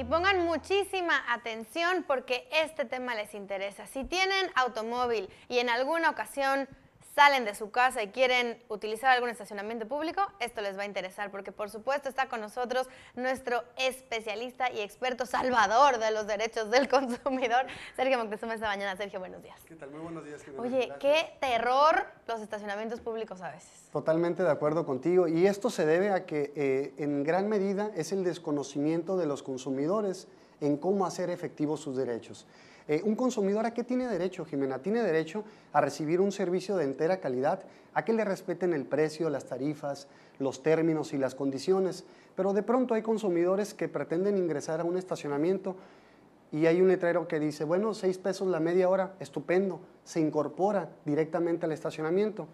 Y pongan muchísima atención porque este tema les interesa. Si tienen automóvil y en alguna ocasión salen de su casa y quieren utilizar algún estacionamiento público, esto les va a interesar porque por supuesto está con nosotros nuestro especialista y experto salvador de los derechos del consumidor, Sergio Moctezuma esta mañana. Sergio, buenos días. ¿Qué tal? Muy buenos días. Oye, qué terror los estacionamientos públicos a veces. Totalmente de acuerdo contigo y esto se debe a que eh, en gran medida es el desconocimiento de los consumidores en cómo hacer efectivos sus derechos. Eh, ¿Un consumidor a qué tiene derecho, Jimena? Tiene derecho a recibir un servicio de entera calidad, a que le respeten el precio, las tarifas, los términos y las condiciones. Pero de pronto hay consumidores que pretenden ingresar a un estacionamiento y hay un letrero que dice, bueno, seis pesos la media hora, estupendo, se incorpora directamente al estacionamiento.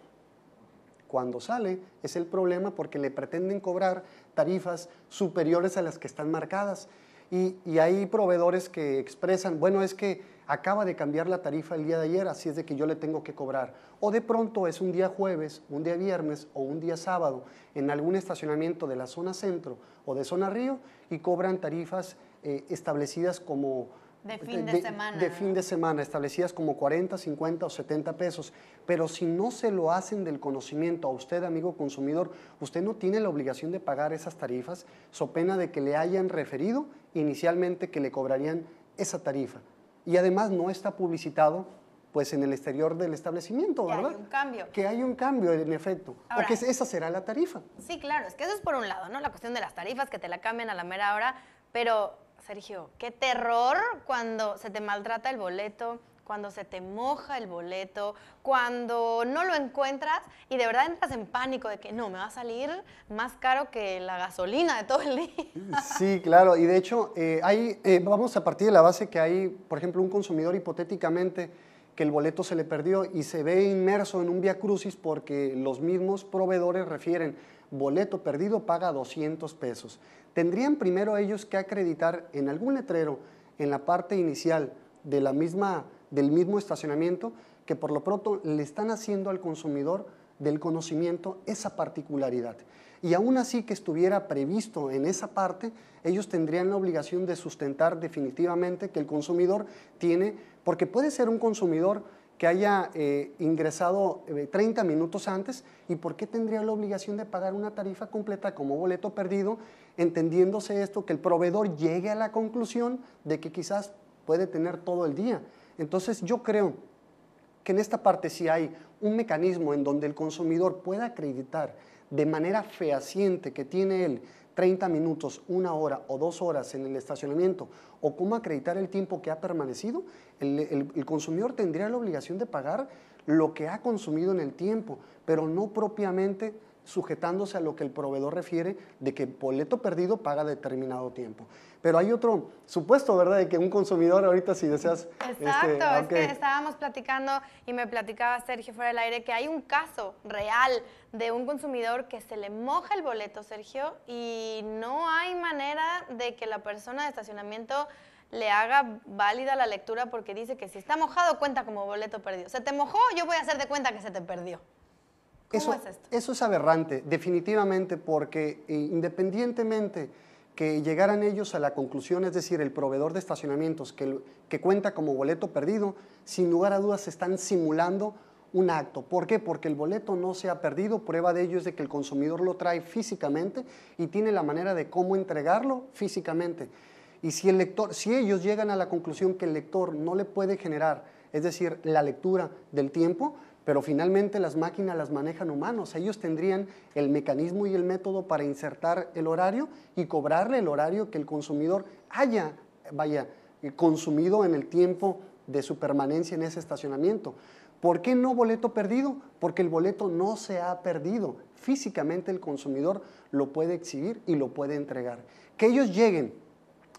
Cuando sale es el problema porque le pretenden cobrar tarifas superiores a las que están marcadas. Y, hay proveedores que expresan, bueno, es que acaba de cambiar la tarifa el día de ayer, así es de que yo le tengo que cobrar. O de pronto es un día jueves, un día viernes o un día sábado en algún estacionamiento de la zona centro o de zona río y cobran tarifas eh, establecidas como de fin de, semana. De fin de semana, establecidas como 40, 50 o 70 pesos. Pero si no se lo hacen del conocimiento a usted, amigo consumidor, usted no tiene la obligación de pagar esas tarifas, so pena de que le hayan referido inicialmente que le cobrarían esa tarifa. Y además no está publicitado pues en el exterior del establecimiento, ¿verdad? Que hay un cambio. Que hay un cambio, en efecto. o que esa será la tarifa. Sí, claro, es que eso es por un lado, ¿no? La cuestión de las tarifas, que te la cambian a la mera hora, pero Sergio, qué terror cuando se te maltrata el boleto, cuando se te moja el boleto, cuando no lo encuentras y de verdad entras en pánico de que no, me va a salir más caro que la gasolina de todo el día. Sí, claro, y de hecho eh, eh, vamos a partir de la base que hay, por ejemplo, un consumidor hipotéticamente que el boleto se le perdió y se ve inmerso en un vía crucis porque los mismos proveedores refieren boleto perdido paga 200 pesos. Tendrían primero ellos que acreditar en algún letrero, en la parte inicial de la misma, del mismo estacionamiento, que por lo pronto le están haciendo al consumidor del conocimiento esa particularidad. Y aún así que estuviera previsto en esa parte, ellos tendrían la obligación de sustentar definitivamente que el consumidor tiene, porque puede ser un consumidor que haya eh, ingresado 30 eh, minutos antes y por qué tendría la obligación de pagar una tarifa completa como boleto perdido, entendiéndose esto, que el proveedor llegue a la conclusión de que quizás puede tener todo el día. Entonces yo creo que en esta parte si hay un mecanismo en donde el consumidor pueda acreditar de manera fehaciente que tiene él 30 minutos, una hora o dos horas en el estacionamiento o cómo acreditar el tiempo que ha permanecido, el, el consumidor tendría la obligación de pagar lo que ha consumido en el tiempo, pero no propiamente sujetándose a lo que el proveedor refiere de que boleto perdido paga determinado tiempo. Pero hay otro supuesto, ¿verdad? De que un consumidor ahorita si deseas... Este, Exacto, es que estábamos platicando y me platicaba Sergio fuera del aire que hay un caso real de un consumidor que se le moja el boleto, Sergio, y no hay manera de que la persona de estacionamiento le haga válida la lectura porque dice que si está mojado cuenta como boleto perdido. Se te mojó, yo voy a hacer de cuenta que se te perdió eso, es Eso es aberrante, definitivamente, porque eh, independientemente que llegaran ellos a la conclusión, es decir, el proveedor de estacionamientos que, cuenta como boleto perdido, sin lugar a dudas están simulando un acto. ¿Por qué? Porque el boleto no se ha perdido. Prueba de ello es de que el consumidor lo trae físicamente y tiene la manera de cómo entregarlo físicamente. Y si el lector, si ellos llegan a la conclusión que el lector no le puede generar, es decir, la lectura del tiempo, pero finalmente las máquinas las manejan humanos. Ellos tendrían el mecanismo y el método para insertar el horario y cobrarle el horario que el consumidor haya, vaya, consumido en el tiempo de su permanencia en ese estacionamiento. ¿Por qué no boleto perdido? Porque el boleto no se ha perdido. Físicamente el consumidor lo puede exhibir y lo puede entregar. Que ellos lleguen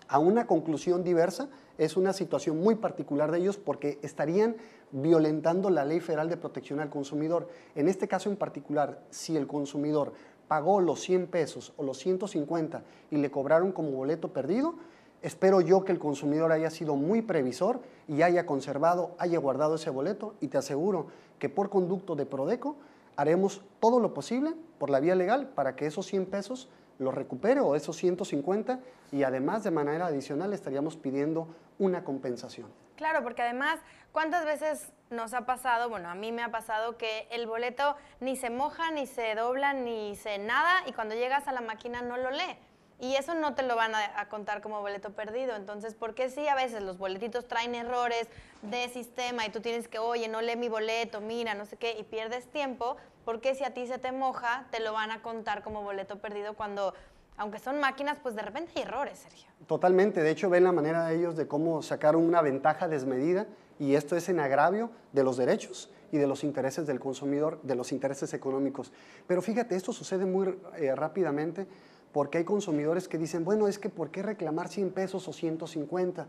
a una conclusión diversa es una situación muy particular de ellos porque estarían violentando la ley federal de protección al consumidor. En este caso en particular, si el consumidor pagó los 100 pesos o los 150 y le cobraron como boleto perdido, espero yo que el consumidor haya sido muy previsor y haya conservado, haya guardado ese boleto y te aseguro que por conducto de Prodeco haremos todo lo posible por la vía legal para que esos 100 pesos lo recupero, esos 150, y además de manera adicional estaríamos pidiendo una compensación. Claro, porque además, ¿cuántas veces nos ha pasado? Bueno, a mí me ha pasado que el boleto ni se moja, ni se dobla, ni se nada, y cuando llegas a la máquina no lo lee. Y eso no te lo van a, contar como boleto perdido. Entonces, porque sí, a veces los boletitos traen errores de sistema y tú tienes que, oye, no lee mi boleto, mira, no sé qué, y pierdes tiempo porque si a ti se te moja, te lo van a contar como boleto perdido cuando aunque son máquinas, pues de repente hay errores, Sergio. Totalmente, de hecho ven la manera de ellos de cómo sacaron una ventaja desmedida y esto es en agravio de los derechos y de los intereses del consumidor, de los intereses económicos. Pero fíjate, esto sucede muy eh, rápidamente porque hay consumidores que dicen, bueno, es que ¿por qué reclamar 100 pesos o 150?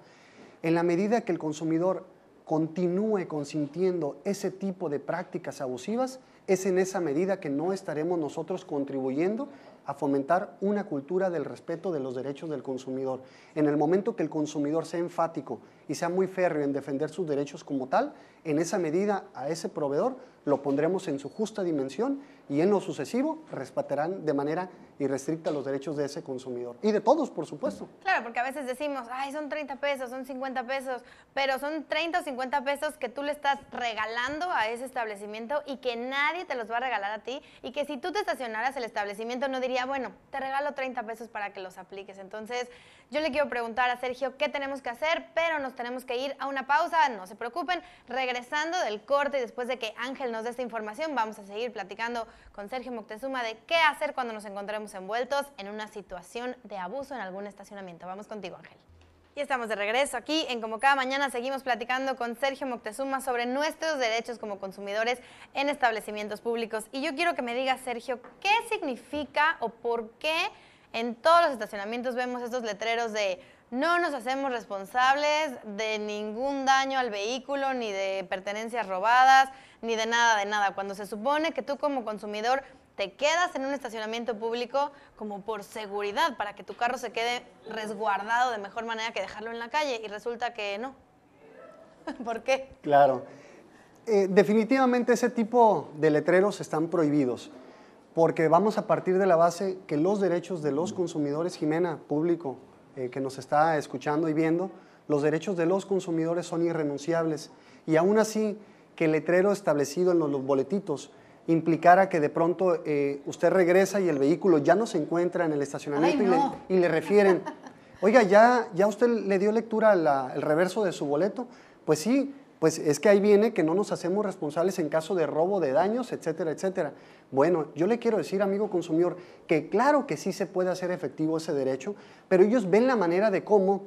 En la medida que el consumidor continúe consintiendo ese tipo de prácticas abusivas, es en esa medida que no estaremos nosotros contribuyendo a fomentar una cultura del respeto de los derechos del consumidor. En el momento que el consumidor sea enfático y sea muy férreo en defender sus derechos como tal, en esa medida a ese proveedor lo pondremos en su justa dimensión y en lo sucesivo respetarán de manera irrestricta los derechos de ese consumidor. Y de todos, por supuesto. Claro, porque a veces decimos, ay, son 30 pesos, son 50 pesos, pero son 30 o 50 pesos que tú le estás regalando a ese establecimiento y que nadie te los va a regalar a ti y que si tú te estacionaras el establecimiento no diría, bueno, te regalo 30 pesos para que los apliques. Entonces, yo le quiero preguntar a Sergio qué tenemos que hacer, pero nos tenemos que ir a una pausa, no se preocupen. Regresando del corte y después de que Ángel nos dé esta información, vamos a seguir platicando con Sergio Moctezuma de qué hacer cuando nos encontremos envueltos en una situación de abuso en algún estacionamiento. Vamos contigo, Ángel. Y estamos de regreso aquí en Como cada mañana seguimos platicando con Sergio Moctezuma sobre nuestros derechos como consumidores en establecimientos públicos. Y yo quiero que me diga, Sergio, ¿qué significa o por qué en todos los estacionamientos vemos estos letreros de no nos hacemos responsables de ningún daño al vehículo, ni de pertenencias robadas, ni de nada, de nada. Cuando se supone que tú como consumidor te quedas en un estacionamiento público como por seguridad, para que tu carro se quede resguardado de mejor manera que dejarlo en la calle y resulta que no. ¿Por qué? Claro. Eh, definitivamente ese tipo de letreros están prohibidos, porque vamos a partir de la base que los derechos de los consumidores, Jimena, público, eh, que nos está escuchando y viendo, los derechos de los consumidores son irrenunciables. Y aún así, que el letrero establecido en los, boletitos implicara que de pronto eh, usted regresa y el vehículo ya no se encuentra en el estacionamiento y, le, refieren, oiga, ¿ya, ya usted le dio lectura al reverso de su boleto? Pues sí, pues es que ahí viene que no nos hacemos responsables en caso de robo de daños, etcétera, etcétera. Bueno, yo le quiero decir, amigo consumidor, que claro que sí se puede hacer efectivo ese derecho, pero ellos ven la manera de cómo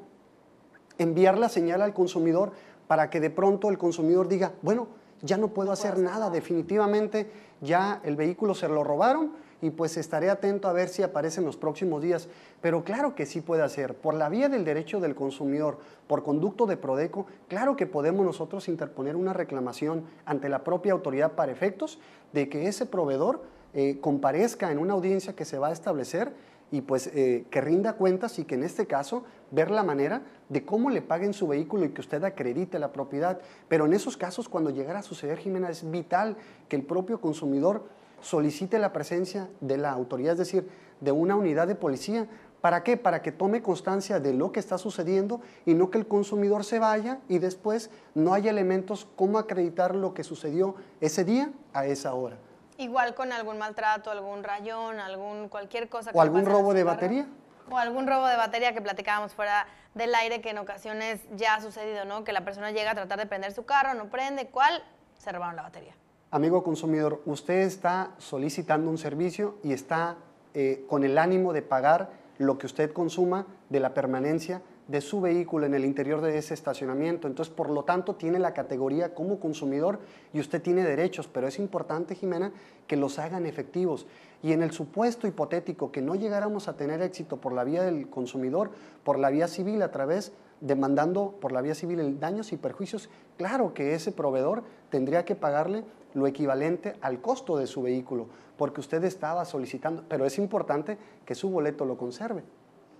enviar la señal al consumidor para que de pronto el consumidor diga, bueno, ya no puedo hacer nada, definitivamente ya el vehículo se lo robaron, y pues estaré atento a ver si aparece en los próximos días. Pero claro que sí puede hacer, por la vía del derecho del consumidor, por conducto de Prodeco, claro que podemos nosotros interponer una reclamación ante la propia autoridad para efectos de que ese proveedor eh, comparezca en una audiencia que se va a establecer y pues eh, que rinda cuentas y que en este caso ver la manera de cómo le paguen su vehículo y que usted acredite la propiedad. Pero en esos casos, cuando llegara a suceder, Jimena, es vital que el propio consumidor solicite la presencia de la autoridad, es decir, de una unidad de policía. ¿Para qué? Para que tome constancia de lo que está sucediendo y no que el consumidor se vaya y después no haya elementos como acreditar lo que sucedió ese día a esa hora. Igual con algún maltrato, algún rayón, algún cualquier cosa. o algún robo de batería. O algún robo de batería que platicábamos fuera del aire que en ocasiones ya ha sucedido, ¿no? Que la persona llega a tratar de prender su carro, no prende, ¿cuál? Se robaron la batería amigo consumidor, usted está solicitando un servicio y está eh, con el ánimo de pagar lo que usted consuma de la permanencia de su vehículo en el interior de ese estacionamiento. Entonces, por lo tanto, tiene la categoría como consumidor y usted tiene derechos, pero es importante, Jimena, que los hagan efectivos. Y en el supuesto hipotético que no llegáramos a tener éxito por la vía del consumidor, por la vía civil, a través demandando por la vía civil daños y perjuicios, claro que ese proveedor tendría que pagarle lo equivalente al costo de su vehículo, porque usted estaba solicitando, pero es importante que su boleto lo conserve,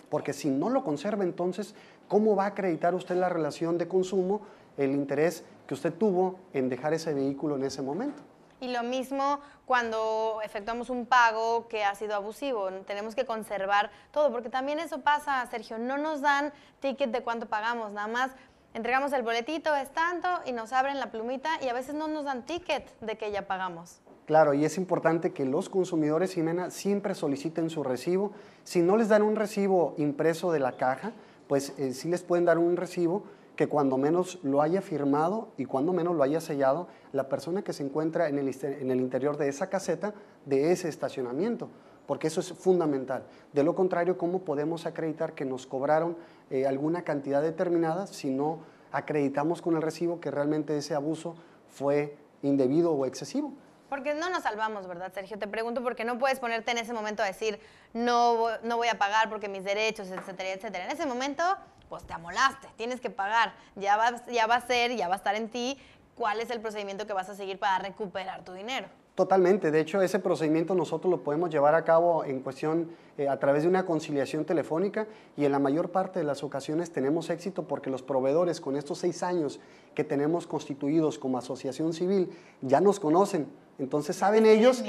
porque si no lo conserve, entonces, ¿cómo va a acreditar usted la relación de consumo, el interés que usted tuvo en dejar ese vehículo en ese momento? Y lo mismo cuando efectuamos un pago que ha sido abusivo. Tenemos que conservar todo, porque también eso pasa, Sergio. No nos dan ticket de cuánto pagamos, nada más Entregamos el boletito, es tanto, y nos abren la plumita y a veces no nos dan ticket de que ya pagamos. Claro, y es importante que los consumidores, Jimena, siempre soliciten su recibo. Si no les dan un recibo impreso de la caja, pues eh, sí les pueden dar un recibo que cuando menos lo haya firmado y cuando menos lo haya sellado la persona que se encuentra en en el interior de esa caseta, de ese estacionamiento, porque eso es fundamental. De lo contrario, ¿cómo podemos acreditar que nos cobraron eh, alguna cantidad determinada si no acreditamos con el recibo que realmente ese abuso fue indebido o excesivo. Porque no nos salvamos, ¿verdad, Sergio? Te pregunto porque no puedes ponerte en ese momento a decir, no, no voy a pagar porque mis derechos, etcétera, etcétera. En ese momento, pues te amolaste, tienes que pagar. Ya va, ya va a ser, ya va a estar en ti cuál es el procedimiento que vas a seguir para recuperar tu dinero. Totalmente, de hecho ese procedimiento nosotros lo podemos llevar a cabo en cuestión eh, a través de una conciliación telefónica y en la mayor parte de las ocasiones tenemos éxito porque los proveedores con estos seis años que tenemos constituidos como asociación civil ya nos conocen, entonces saben ellos,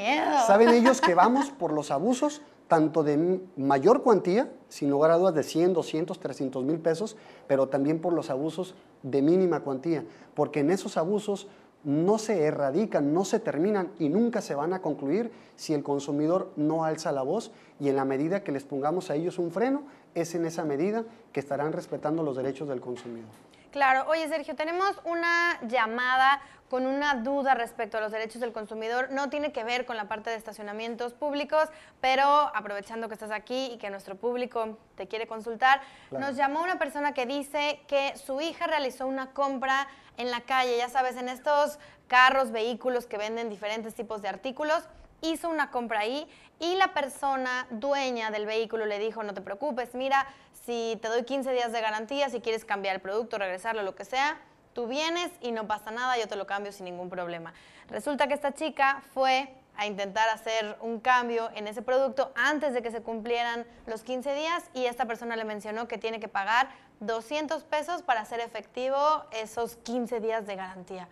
saben ellos que vamos por los abusos tanto de mayor cuantía, sin lugar a dudas de 100, 200, 300 mil pesos, pero también por los abusos de mínima cuantía, porque en esos abusos no se erradican, no se terminan y nunca se van a concluir si el consumidor no alza la voz y en la medida que les pongamos a ellos un freno, es en esa medida que estarán respetando los derechos del consumidor. Claro, oye Sergio, tenemos una llamada con una duda respecto a los derechos del consumidor. No tiene que ver con la parte de estacionamientos públicos, pero aprovechando que estás aquí y que nuestro público te quiere consultar, nos llamó una persona que dice que su hija realizó una compra en la calle, ya sabes, en estos carros, vehículos que venden diferentes tipos de artículos hizo una compra ahí y la persona dueña del vehículo le dijo, no te preocupes, mira, si te doy 15 días de garantía, si quieres cambiar el producto, regresarlo, lo que sea, tú vienes y no pasa nada, yo te lo cambio sin ningún problema. Resulta que esta chica fue a intentar hacer un cambio en ese producto antes de que se cumplieran los 15 días y esta persona le mencionó que tiene que pagar 200 pesos para hacer efectivo esos 15 días de garantía.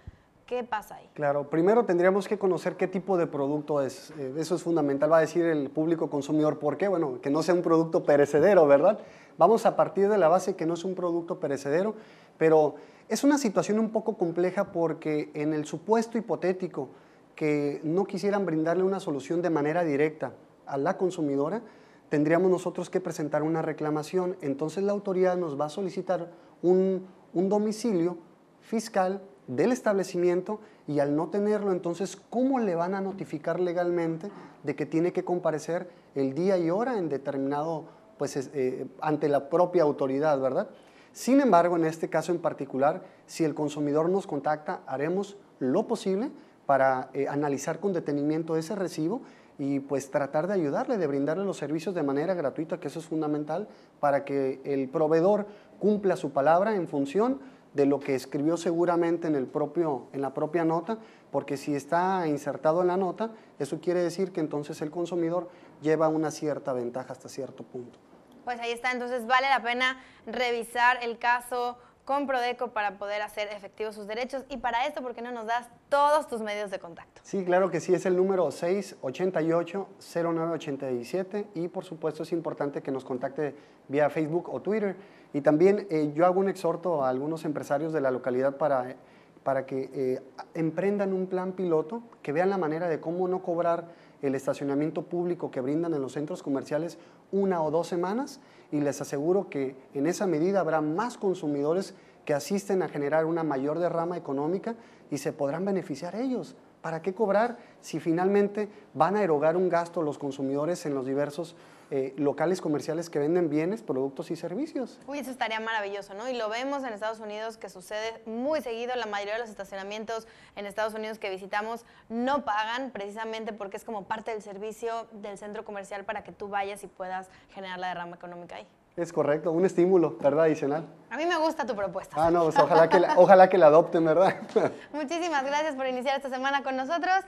¿Qué pasa ahí? Claro, primero tendríamos que conocer qué tipo de producto es. Eh, eso es fundamental, va a decir el público consumidor. ¿Por qué? Bueno, que no sea un producto perecedero, ¿verdad? Vamos a partir de la base que no es un producto perecedero, pero es una situación un poco compleja porque en el supuesto hipotético que no quisieran brindarle una solución de manera directa a la consumidora, tendríamos nosotros que presentar una reclamación. Entonces la autoridad nos va a solicitar un, un domicilio fiscal del establecimiento y al no tenerlo, entonces, ¿cómo le van a notificar legalmente de que tiene que comparecer el día y hora en determinado, pues, eh, ante la propia autoridad, ¿verdad? Sin embargo, en este caso en particular, si el consumidor nos contacta, haremos lo posible para eh, analizar con detenimiento ese recibo y pues tratar de ayudarle, de brindarle los servicios de manera gratuita, que eso es fundamental para que el proveedor cumpla su palabra en función de lo que escribió seguramente en, el propio, en la propia nota, porque si está insertado en la nota, eso quiere decir que entonces el consumidor lleva una cierta ventaja hasta cierto punto. Pues ahí está, entonces vale la pena revisar el caso con Prodeco para poder hacer efectivos sus derechos. Y para esto, ¿por qué no nos das todos tus medios de contacto? Sí, claro que sí, es el número 688-0987 y por supuesto es importante que nos contacte vía Facebook o Twitter. Y también eh, yo hago un exhorto a algunos empresarios de la localidad para, para que eh, emprendan un plan piloto, que vean la manera de cómo no cobrar el estacionamiento público que brindan en los centros comerciales una o dos semanas y les aseguro que en esa medida habrá más consumidores que asisten a generar una mayor derrama económica y se podrán beneficiar ellos. ¿Para qué cobrar si finalmente van a erogar un gasto los consumidores en los diversos eh, locales comerciales que venden bienes, productos y servicios? Uy, eso estaría maravilloso, ¿no? Y lo vemos en Estados Unidos que sucede muy seguido. La mayoría de los estacionamientos en Estados Unidos que visitamos no pagan precisamente porque es como parte del servicio del centro comercial para que tú vayas y puedas generar la derrama económica ahí. Es correcto, un estímulo, ¿verdad? Adicional. A mí me gusta tu propuesta. Ah, no, pues ojalá que ojalá que la adopten, ¿verdad? Muchísimas gracias por iniciar esta semana con nosotros.